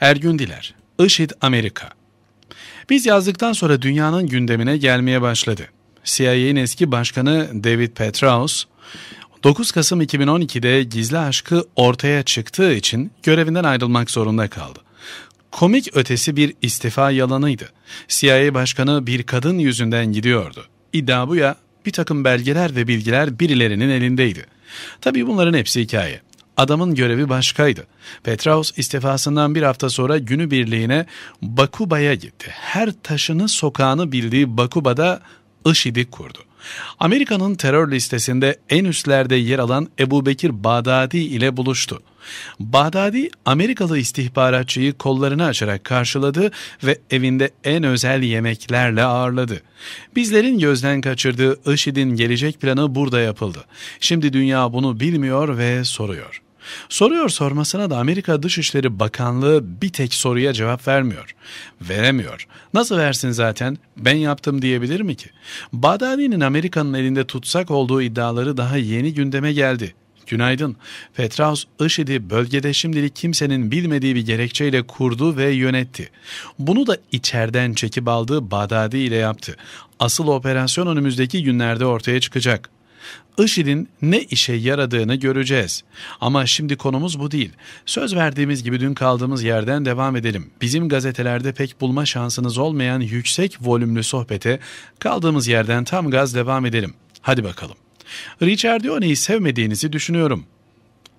Ergün Diler, IŞİD Amerika. Biz yazdıktan sonra dünyanın gündemine gelmeye başladı. CIA'nin eski başkanı David Petraeus, 9 Kasım 2012'de gizli aşkı ortaya çıktığı için görevinden ayrılmak zorunda kaldı. Komik ötesi bir istifa yalanıydı. CIA başkanı bir kadın yüzünden gidiyordu. İddia bu ya bir takım belgeler ve bilgiler birilerinin elindeydi. Tabii bunların hepsi hikaye. Adamın görevi başkaydı. Petraeus istifasından bir hafta sonra günü birliğine Bakuba'ya gitti. Her taşını sokağını bildiği Bakuba'da IŞİD'i kurdu. Amerika'nın terör listesinde en üstlerde yer alan Ebu Bekir Bağdadi ile buluştu. Bağdadi Amerikalı istihbaratçıyı kollarını açarak karşıladı ve evinde en özel yemeklerle ağırladı. Bizlerin gözden kaçırdığı IŞİD'in gelecek planı burada yapıldı. Şimdi dünya bunu bilmiyor ve soruyor.'' Soruyor sormasına da Amerika Dışişleri Bakanlığı bir tek soruya cevap vermiyor. Veremiyor. Nasıl versin zaten? Ben yaptım diyebilir mi ki? Badani'nin Amerika'nın elinde tutsak olduğu iddiaları daha yeni gündeme geldi. Günaydın. Petraus IŞİD'i bölgede şimdilik kimsenin bilmediği bir gerekçeyle kurdu ve yönetti. Bunu da içeriden çekip aldığı Bağdadi ile yaptı. Asıl operasyon önümüzdeki günlerde ortaya çıkacak. IŞİD'in ne işe yaradığını göreceğiz. Ama şimdi konumuz bu değil. Söz verdiğimiz gibi dün kaldığımız yerden devam edelim. Bizim gazetelerde pek bulma şansınız olmayan yüksek volümlü sohbete kaldığımız yerden tam gaz devam edelim. Hadi bakalım. Richard Dione'yi sevmediğinizi düşünüyorum.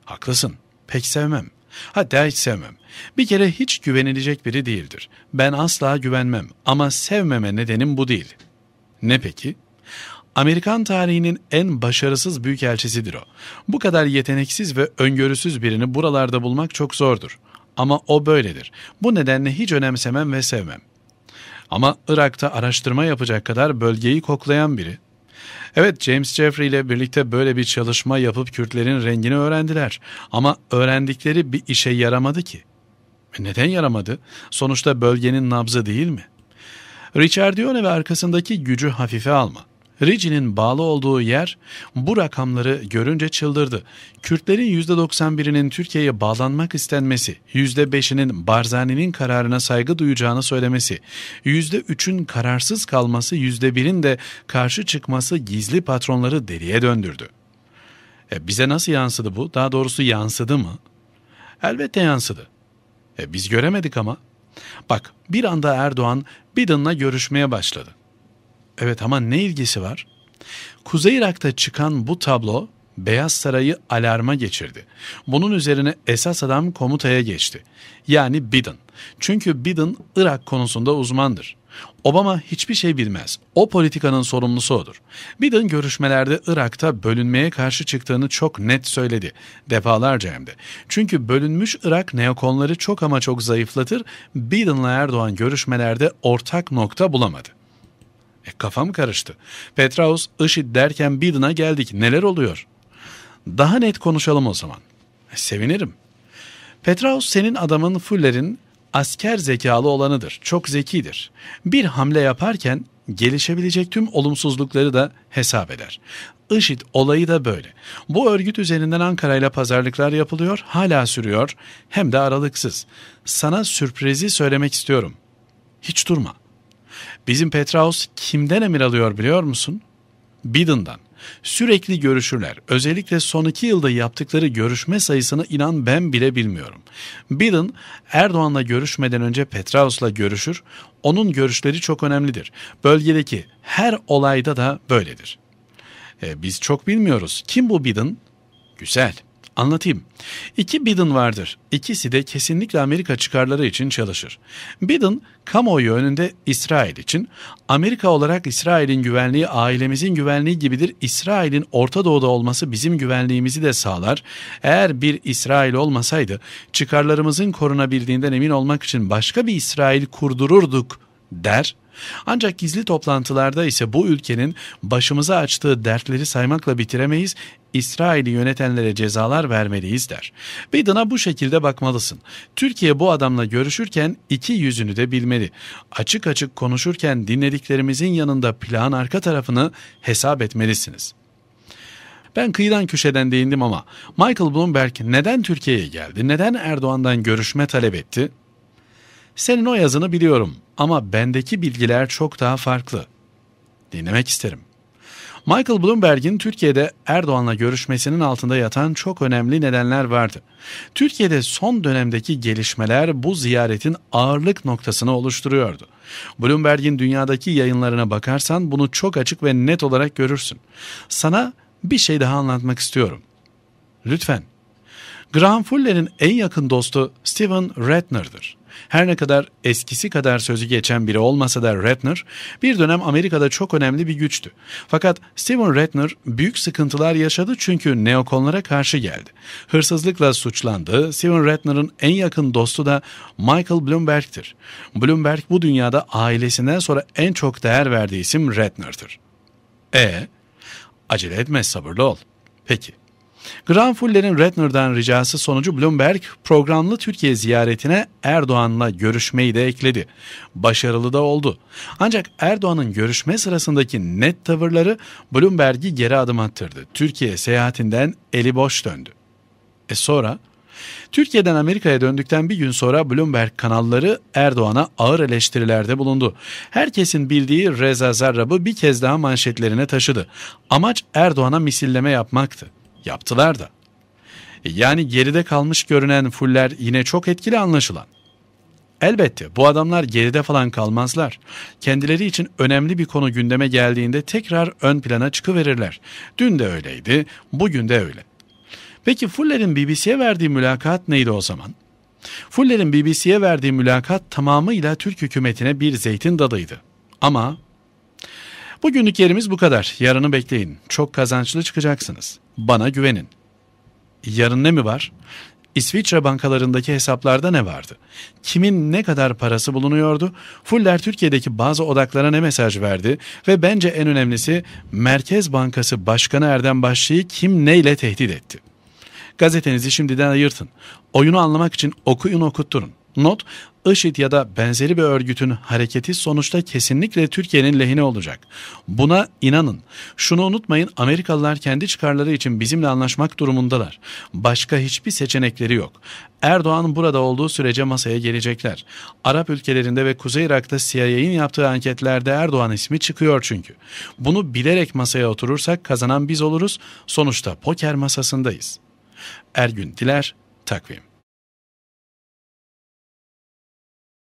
Haklısın. Pek sevmem. Hatta hiç sevmem. Bir kere hiç güvenilecek biri değildir. Ben asla güvenmem ama sevmeme nedenim bu değil. Ne peki? Amerikan tarihinin en başarısız büyükelçisidir o. Bu kadar yeteneksiz ve öngörüsüz birini buralarda bulmak çok zordur. Ama o böyledir. Bu nedenle hiç önemsemem ve sevmem. Ama Irak'ta araştırma yapacak kadar bölgeyi koklayan biri. Evet James Jeffrey ile birlikte böyle bir çalışma yapıp Kürtlerin rengini öğrendiler. Ama öğrendikleri bir işe yaramadı ki. E neden yaramadı? Sonuçta bölgenin nabzı değil mi? Richard Dione ve arkasındaki gücü hafife alma. Rici'nin bağlı olduğu yer bu rakamları görünce çıldırdı. Kürtlerin %91'inin Türkiye'ye bağlanmak istenmesi, %5'inin Barzani'nin kararına saygı duyacağını söylemesi, %3'ün kararsız kalması, %1'in de karşı çıkması gizli patronları deliye döndürdü. E bize nasıl yansıdı bu? Daha doğrusu yansıdı mı? Elbette yansıdı. E biz göremedik ama. Bak bir anda Erdoğan Biden'la görüşmeye başladı. Evet ama ne ilgisi var? Kuzey Irak'ta çıkan bu tablo Beyaz Saray'ı alarma geçirdi. Bunun üzerine esas adam komutaya geçti. Yani Biden. Çünkü Biden Irak konusunda uzmandır. Obama hiçbir şey bilmez. O politikanın sorumlusu odur. Biden görüşmelerde Irak'ta bölünmeye karşı çıktığını çok net söyledi. Defalarca hem de. Çünkü bölünmüş Irak neokonları çok ama çok zayıflatır. Biden'la Erdoğan görüşmelerde ortak nokta bulamadı. E kafam karıştı. Petraus, IŞİD derken Biden'a geldik. Neler oluyor? Daha net konuşalım o zaman. E, sevinirim. Petraus senin adamın Fuller'in asker zekalı olanıdır. Çok zekidir. Bir hamle yaparken gelişebilecek tüm olumsuzlukları da hesap eder. IŞİD olayı da böyle. Bu örgüt üzerinden Ankara ile pazarlıklar yapılıyor, hala sürüyor hem de aralıksız. Sana sürprizi söylemek istiyorum. Hiç durma. Bizim Petraus kimden emir alıyor biliyor musun? Biden'dan. Sürekli görüşürler. Özellikle son iki yılda yaptıkları görüşme sayısını inan ben bile bilmiyorum. Biden Erdoğan'la görüşmeden önce Petraus'la görüşür. Onun görüşleri çok önemlidir. Bölgedeki her olayda da böyledir. E, biz çok bilmiyoruz. Kim bu Biden? Güzel. Anlatayım. İki Biden vardır. İkisi de kesinlikle Amerika çıkarları için çalışır. Biden kamuoyu önünde İsrail için, Amerika olarak İsrail'in güvenliği ailemizin güvenliği gibidir. İsrail'in Orta Doğu'da olması bizim güvenliğimizi de sağlar. Eğer bir İsrail olmasaydı çıkarlarımızın korunabildiğinden emin olmak için başka bir İsrail kurdururduk der ancak gizli toplantılarda ise bu ülkenin başımıza açtığı dertleri saymakla bitiremeyiz, İsrail'i yönetenlere cezalar vermeliyiz der. Biden'a bu şekilde bakmalısın. Türkiye bu adamla görüşürken iki yüzünü de bilmeli. Açık açık konuşurken dinlediklerimizin yanında plan arka tarafını hesap etmelisiniz.'' Ben kıyıdan köşeden değindim ama Michael Bloomberg neden Türkiye'ye geldi? Neden Erdoğan'dan görüşme talep etti? Senin o yazını biliyorum. Ama bendeki bilgiler çok daha farklı. Dinlemek isterim. Michael Bloomberg'in Türkiye'de Erdoğan'la görüşmesinin altında yatan çok önemli nedenler vardı. Türkiye'de son dönemdeki gelişmeler bu ziyaretin ağırlık noktasını oluşturuyordu. Bloomberg'in dünyadaki yayınlarına bakarsan bunu çok açık ve net olarak görürsün. Sana bir şey daha anlatmak istiyorum. Lütfen Graham Fuller'in en yakın dostu Steven Ratner'dır. Her ne kadar eskisi kadar sözü geçen biri olmasa da Ratner bir dönem Amerika'da çok önemli bir güçtü. Fakat Steven Ratner büyük sıkıntılar yaşadı çünkü neokonlara karşı geldi. Hırsızlıkla suçlandı. Steven Ratner'ın en yakın dostu da Michael Bloomberg'tir. Bloomberg bu dünyada ailesinden sonra en çok değer verdiği isim Ratner'dır. E acele etme sabırlı ol. Peki Granfuller'in Redner'dan ricası sonucu Bloomberg programlı Türkiye ziyaretine Erdoğan'la görüşmeyi de ekledi. Başarılı da oldu. Ancak Erdoğan'ın görüşme sırasındaki net tavırları Bloomberg'i geri adım attırdı. Türkiye seyahatinden eli boş döndü. E sonra? Türkiye'den Amerika'ya döndükten bir gün sonra Bloomberg kanalları Erdoğan'a ağır eleştirilerde bulundu. Herkesin bildiği Reza Zarrab'ı bir kez daha manşetlerine taşıdı. Amaç Erdoğan'a misilleme yapmaktı. Yaptılar da. E, yani geride kalmış görünen fuller yine çok etkili anlaşılan. Elbette bu adamlar geride falan kalmazlar. Kendileri için önemli bir konu gündeme geldiğinde tekrar ön plana çıkıverirler. Dün de öyleydi, bugün de öyle. Peki Fuller'in BBC'ye verdiği mülakat neydi o zaman? Fuller'in BBC'ye verdiği mülakat tamamıyla Türk hükümetine bir zeytin dadıydı. Ama Bugünlük yerimiz bu kadar. Yarını bekleyin. Çok kazançlı çıkacaksınız. Bana güvenin. Yarın ne mi var? İsviçre bankalarındaki hesaplarda ne vardı? Kimin ne kadar parası bulunuyordu? Fuller Türkiye'deki bazı odaklara ne mesaj verdi? Ve bence en önemlisi Merkez Bankası Başkanı Erdem Başçı'yı kim neyle tehdit etti? Gazetenizi şimdiden ayırtın. Oyunu anlamak için okuyun okutturun. Not, IŞİD ya da benzeri bir örgütün hareketi sonuçta kesinlikle Türkiye'nin lehine olacak. Buna inanın. Şunu unutmayın Amerikalılar kendi çıkarları için bizimle anlaşmak durumundalar. Başka hiçbir seçenekleri yok. Erdoğan burada olduğu sürece masaya gelecekler. Arap ülkelerinde ve Kuzey Irak'ta CIA'in yaptığı anketlerde Erdoğan ismi çıkıyor çünkü. Bunu bilerek masaya oturursak kazanan biz oluruz. Sonuçta poker masasındayız. Ergün Diler, Takvim